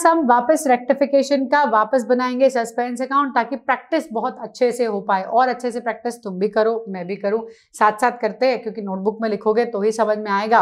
Plus हम वापस rectification का वापस बनाएंगे सस्पेंस अकाउंट ताकि प्रैक्टिस बहुत अच्छे से हो पाए और अच्छे से प्रैक्टिस तुम भी करो मैं भी करूं साथ साथ करते हैं क्योंकि नोटबुक में लिखोगे तो ही समझ में आएगा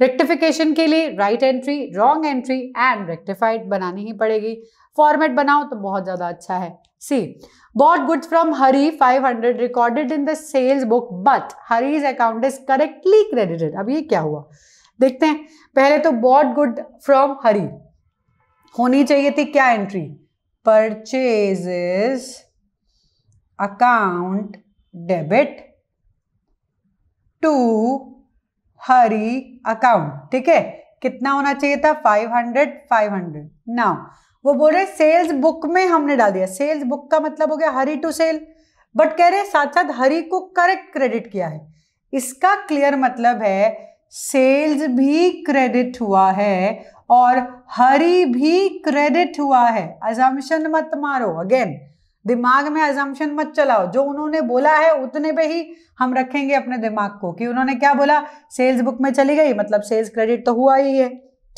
रेक्टिफिकेशन के लिए right entry wrong entry and rectified बनानी ही पड़ेगी फॉर्मेट बनाओ तो बहुत ज़्यादा अच्छा है C bought goods from hari 500 recorded in the sales book but Hari's account is correctly credited अब ये क्या हुआ देखते हैं पहले तो बॉट गुड फ्रॉम हरी होनी चाहिए थी क्या entry purchases account debit to Hari account ठीक है कितना होना चाहिए था 500 500 नाउ वो बोल रहे सेल्स बुक में हमने डाल दिया सेल्स बुक का मतलब हो गया हरी टू सेल बट कह रहे साथ साथ हरी को करेक्ट क्रेडिट किया है इसका क्लियर मतलब है सेल्स भी क्रेडिट हुआ है और हरी भी क्रेडिट हुआ है अजम्पशन मत मारो अगेन दिमाग में अजम्पन मत चलाओ जो उन्होंने बोला है उतने पे ही हम रखेंगे अपने दिमाग को कि उन्होंने क्या बोला सेल्स बुक में चली गई मतलब सेल्स क्रेडिट तो हुआ ही है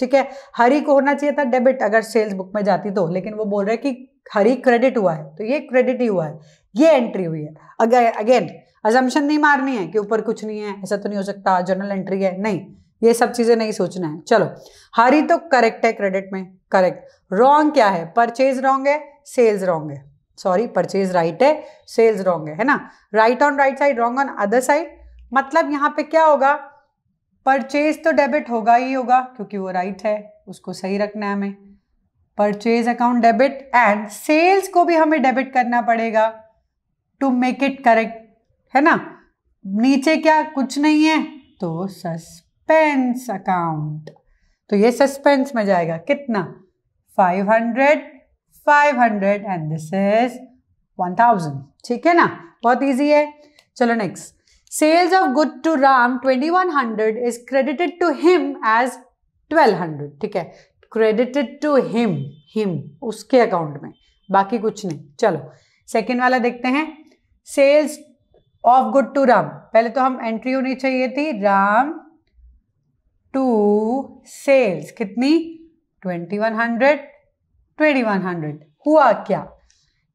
ठीक है हरी को होना चाहिए था डेबिट अगर सेल्स बुक में जाती तो लेकिन वो बोल रहे हैं कि हरी क्रेडिट हुआ है तो ये क्रेडिट ही हुआ है ये एंट्री हुई है अगर अगेन अजम्पशन नहीं मारनी है कि ऊपर कुछ नहीं है ऐसा तो नहीं हो सकता जर्नल एंट्री है नहीं ये सब चीज़ें नहीं सोचना है चलो हरी तो करेक्ट है क्रेडिट में करेक्ट रॉन्ग क्या है परचेज रॉन्ग है सेल्स रॉन्ग है सॉरी परचेज राइट है सेल्स रॉन्ग है है ना right on right side wrong on other side मतलब यहां पे क्या होगा परचेज तो डेबिट होगा ही होगा क्योंकि वो राइट right है उसको सही रखना है हमें purchase account debit and sales को भी हमें डेबिट करना पड़ेगा टू मेक इट करेक्ट है ना नीचे क्या कुछ नहीं है तो सस सस्पेंस अकाउंट तो ये सस्पेंस में जाएगा कितना 500 500 एंड दिस इज 1000 ठीक है ना बहुत इजी है चलो next sales of good to Ram 2100 is credited to him as 1200 ठीक है क्रेडिटेड टू हिम हिम उसके अकाउंट में बाकी कुछ नहीं चलो सेकेंड वाला देखते हैं sales of good to Ram पहले तो हम एंट्री होनी चाहिए थी राम टू सेल्स कितनी twenty one hundred twenty one hundred हुआ क्या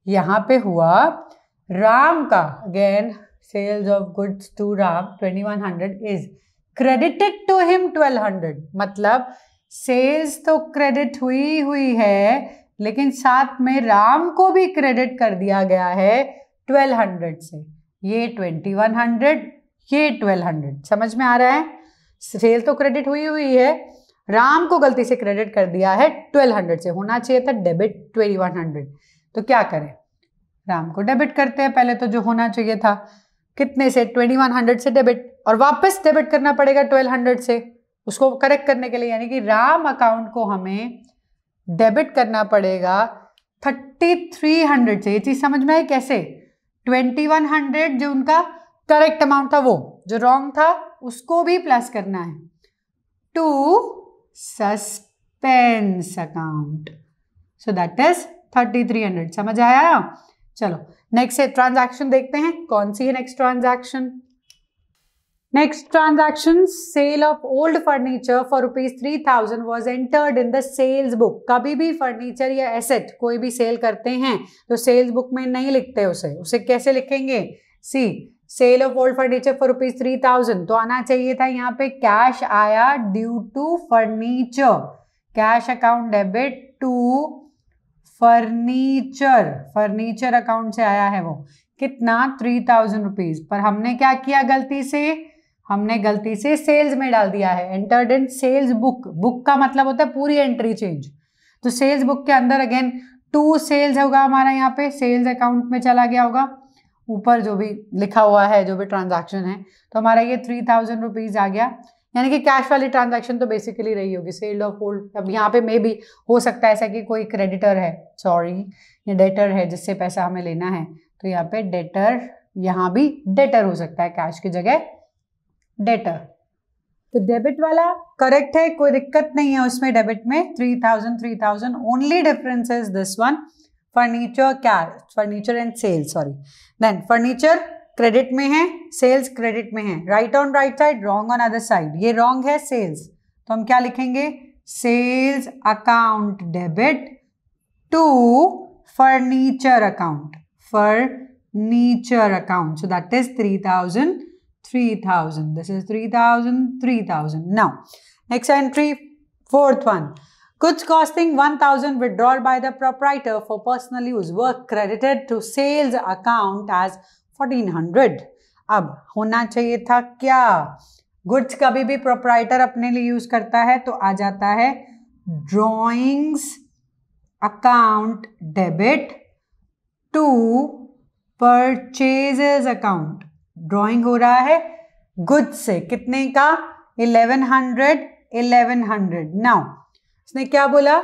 यहाँ पे हुआ राम का again sales of goods to Ram twenty one hundred is credited to him twelve hundred मतलब सेल्स तो क्रेडिट हुई हुई है लेकिन साथ में राम को भी क्रेडिट कर दिया गया है ट्वेल्व हंड्रेड से ये ट्वेंटी वन हंड्रेड ये ट्वेल्व हंड्रेड समझ में आ रहा है सेल तो क्रेडिट हुई हुई है राम को गलती से क्रेडिट कर दिया है ट्वेल्व हंड्रेड से होना चाहिए था डेबिट ट्वेंटी वन हंड्रेड तो क्या करें राम को डेबिट करते हैं पहले तो जो होना चाहिए था कितने से ट्वेंटी वन हंड्रेड से डेबिट और वापस डेबिट करना पड़ेगा ट्वेल्व हंड्रेड से उसको करेक्ट करने के लिए यानी कि राम अकाउंट को हमें डेबिट करना पड़ेगा थर्टी थ्री हंड्रेड से ये चीज़ समझ में आई कैसे ट्वेंटी वन हंड्रेड जो उनका करेक्ट अमाउंट था वो जो रॉन्ग था उसको भी प्लस करना है to suspense account so that is thirty three hundred समझ आया चलो नेक्स्ट है ट्रांजैक्शन देखते हैं कौन सी है next transaction next transaction sale of old furniture for rupees three thousand was entered in the sales book कभी भी फर्नीचर या एसेट कोई भी सेल करते हैं तो सेल्स बुक में नहीं लिखते उसे उसे कैसे लिखेंगे C sale of old furniture for rupees three thousand तो आना चाहिए था यहाँ पे कैश आया due to furniture cash account debit to furniture furniture account से आया है वो कितना थ्री थाउजेंड रुपीज पर हमने क्या किया गलती से हमने गलती से सेल्स में डाल दिया है entered in sales book book का मतलब होता है पूरी एंट्री चेंज तो सेल्स बुक के अंदर अगेन टू सेल्स होगा हमारा यहाँ पे सेल्स अकाउंट में चला गया होगा ऊपर जो भी लिखा हुआ है जो भी ट्रांजैक्शन है तो हमारा ये थ्री थाउजेंड रुपीज़ आ गया यानी कि कैश वाली ट्रांजैक्शन तो बेसिकली रही होगी सेल ऑफ होल्ड अब यहाँ पे मे भी हो सकता है ऐसा कि कोई क्रेडिटर है सॉरी या डेटर है जिससे पैसा हमें लेना है तो यहाँ पे डेटर यहाँ भी डेटर हो सकता है कैश की जगह डेटर तो डेबिट वाला करेक्ट है कोई दिक्कत नहीं है उसमें डेबिट में three thousand three thousand only difference is this one furniture क्या furniture and sales sorry then furniture credit में है सेल्स क्रेडिट में है right on right side wrong on other side ये रॉन्ग है सेल्स तो हम क्या लिखेंगे sales account debit to furniture account furniture account so that is three thousand three thousand this is three thousand three thousand now next entry fourth one Goods costing 1000 withdrawal by the proprietor for personal use were credited to sales account as 1400. अब होना चाहिए था क्या goods कभी भी proprietor अपने लिए use करता है तो आ जाता है drawings account debit to purchases account drawing हो रहा है गुड्स से कितने का 1100 1100 नाउ उसने क्या बोला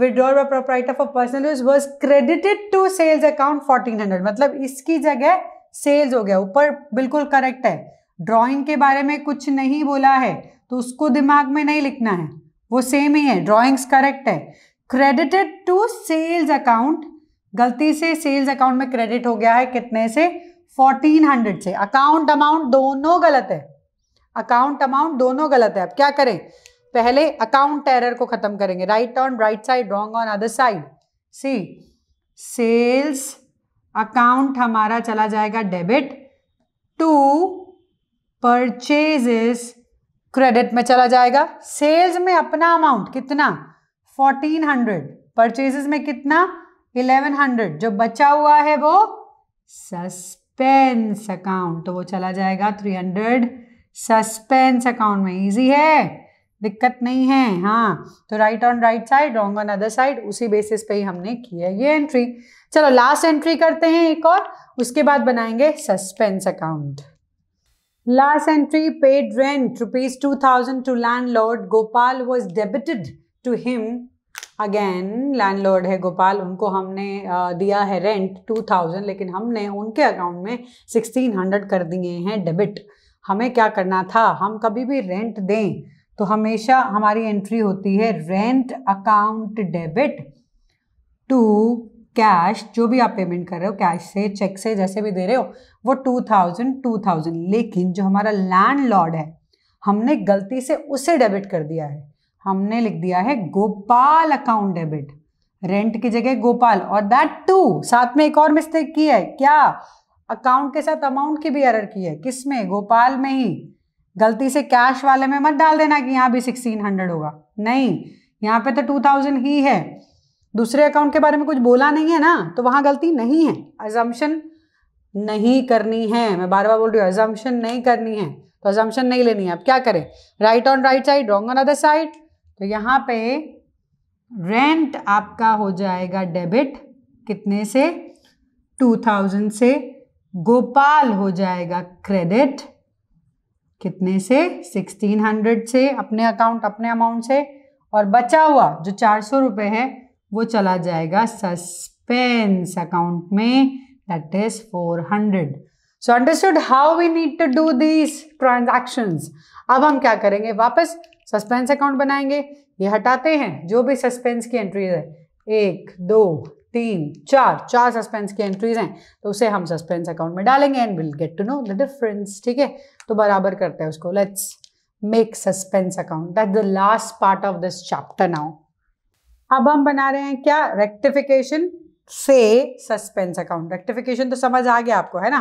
withdrawal by proprietor for personal use was credited to sales account fourteen hundred मतलब इसकी जगह सेल्स हो गया ऊपर बिल्कुल करेक्ट है ड्राइंग के बारे में कुछ नहीं बोला है तो उसको दिमाग में नहीं लिखना है वो सेम ही है ड्राइंग्स करेक्ट है क्रेडिटेड टू सेल्स अकाउंट गलती से सेल्स अकाउंट में क्रेडिट हो गया है कितने से 1400 से अकाउंट अमाउंट दोनों गलत है अकाउंट अमाउंट दोनों गलत है अब क्या करें पहले अकाउंट एरर को खत्म करेंगे right on right side wrong on other side C sales account हमारा चला जाएगा डेबिट टू परचेजेस क्रेडिट में चला जाएगा सेल्स में अपना अमाउंट कितना फोर्टीन हंड्रेड परचेजेस में कितना इलेवन हंड्रेड जो बचा हुआ है वो सस्पेंस अकाउंट तो वो चला जाएगा थ्री हंड्रेड सस्पेंस अकाउंट में इजी है दिक्कत नहीं है हाँ तो right on right side wrong on other side उसी बेसिस पे ही हमने की है ये एंट्री चलो लास्ट एंट्री करते हैं एक और उसके बाद बनाएंगे suspense account last entry paid rent rupees two thousand to landlord Gopal was debited to him again lord है गोपाल उनको हमने दिया है रेंट टू थाउजेंड लेकिन हमने उनके अकाउंट में सिक्सटीन हंड्रेड कर दिए हैं डेबिट हमें क्या करना था हम कभी भी रेंट दें तो हमेशा हमारी एंट्री होती है rent account debit to cash जो भी आप पेमेंट कर रहे हो कैश से चेक से जैसे भी दे रहे हो वो टू थाउजेंड टू थाउजेंड लेकिन जो हमारा लैंड लॉर्ड है हमने गलती से उसे डेबिट कर दिया है हमने लिख दिया है गोपाल अकाउंट डेबिट रेंट की जगह गोपाल और दैट टू साथ में एक और मिस्टेक की है क्या अकाउंट के साथ अमाउंट की भी एरर की है किस में गोपाल में ही गलती से कैश वाले में मत डाल देना कि यहाँ भी सिक्सटीन हंड्रेड होगा नहीं यहाँ पे तो टू थाउजेंड ही है दूसरे अकाउंट के बारे में कुछ बोला नहीं है ना तो वहाँ गलती नहीं है एजम्पन नहीं करनी है मैं बार बार बोल रही हूँ एजम्पन नहीं करनी है तो एजम्पन नहीं लेनी है अब क्या करें right on right side wrong on other side तो यहाँ पे रेंट आपका हो जाएगा डेबिट कितने से टू थाउजेंड से गोपाल हो जाएगा क्रेडिट कितने से 1600 से अपने अकाउंट अपने अमाउंट से और बचा हुआ जो चार सौ रुपये है वो चला जाएगा सस्पेंस अकाउंट में that is four hundred so understood how we need to do these transaction अब हम क्या करेंगे वापस सस्पेंस अकाउंट बनाएंगे ये हटाते हैं जो भी सस्पेंस की एंट्रीज है एक दो तीन चार चार सस्पेंस की एंट्रीज हैं तो उसे हम सस्पेंस अकाउंट में डालेंगे and will get to know the difference ठीक है तो बराबर करते हैं उसको let's make suspense account that the last part of this chapter now अब हम बना रहे हैं क्या रेक्टिफिकेशन से सस्पेंस अकाउंट रेक्टिफिकेशन तो समझ आ गया आपको है ना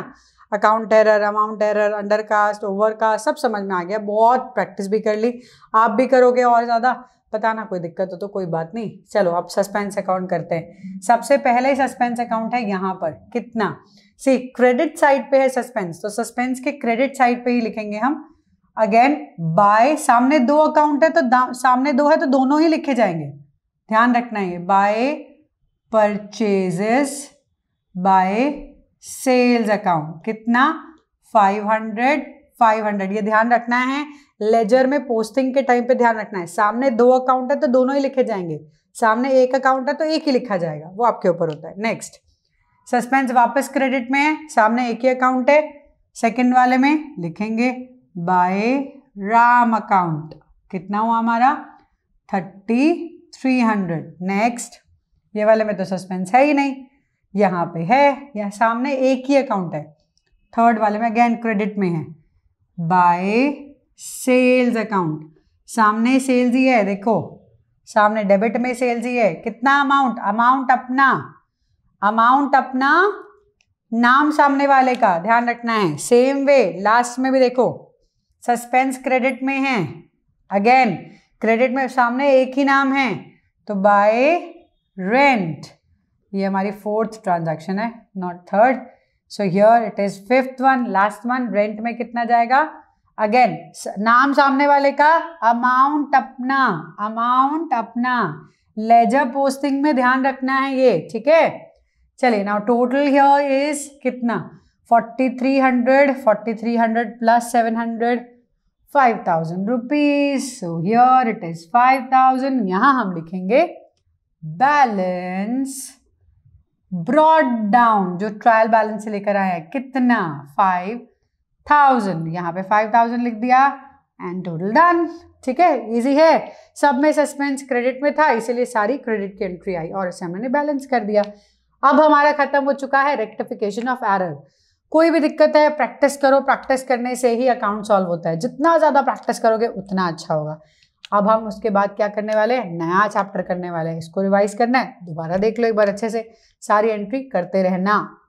account error amount error under cast over cast सब समझ में आ गया बहुत प्रैक्टिस भी कर ली आप भी करोगे और ज़्यादा बताना कोई दिक्कत हो तो कोई बात नहीं चलो अब सस्पेंस अकाउंट करते हैं सबसे पहले सस्पेंस अकाउंट है यहाँ पर कितना सी क्रेडिट साइड पे है सस्पेंस तो सस्पेंस के क्रेडिट साइड पे ही लिखेंगे हम अगेन बाय सामने दो अकाउंट है तो सामने दो है तो दोनों ही लिखे जाएंगे ध्यान रखना है by purchases by sales account कितना 500 500 ये ध्यान रखना है लेजर में पोस्टिंग के टाइम पे ध्यान रखना है सामने दो अकाउंट है तो दोनों ही लिखे जाएंगे सामने एक अकाउंट है तो एक ही लिखा जाएगा वो आपके ऊपर होता है नेक्स्ट सस्पेंस वापस क्रेडिट में है सामने एक ही अकाउंट है सेकंड वाले में लिखेंगे बाय राम अकाउंट कितना हुआ हमारा थर्टी थ्री हंड्रेड नेक्स्ट ये वाले में तो सस्पेंस है ही नहीं यहाँ पे है यहाँ सामने एक ही अकाउंट है थर्ड वाले में अगेन क्रेडिट में है बाय सेल्स अकाउंट सामने सेल्स ही है देखो सामने डेबिट में सेल्स ही है कितना अमाउंट अमाउंट अपना अमाउंट अपना नाम सामने वाले का ध्यान रखना है सेम वे लास्ट में भी देखो सस्पेंस क्रेडिट में है अगेन क्रेडिट में सामने एक ही नाम है तो बाय रेंट ये हमारी फोर्थ ट्रांजैक्शन है not third so here it is fifth one last one rent में कितना जाएगा अगेन नाम सामने वाले का अमाउंट अपना अमाउंट अपना लेजर पोस्टिंग में ध्यान रखना है ये ठीक है चलिए नाउ टोटल हियर इज कितना forty three hundred forty three hundred plus seven hundred five thousand rupees so here it is five thousand यहां हम लिखेंगे बैलेंस ब्रॉड डाउन जो ट्रायल बैलेंस से लेकर आया है कितना फाइव थाउजेंड यहाँ पे फाइव थाउजेंड लिख दिया एंड टोटल डन ठीक है इजी है सब में सस्पेंस क्रेडिट में था इसीलिए सारी क्रेडिट की एंट्री आई और इसे हमने बैलेंस कर दिया अब हमारा खत्म हो चुका है रेक्टिफिकेशन ऑफ एरर कोई भी दिक्कत है प्रैक्टिस करो प्रैक्टिस करने से ही अकाउंट सॉल्व होता है जितना ज़्यादा प्रैक्टिस करोगे उतना अच्छा होगा अब हम उसके बाद क्या करने वाले हैं नया चैप्टर करने वाले हैं इसको रिवाइज करना है दोबारा देख लो एक बार अच्छे से सारी एंट्री करते रहना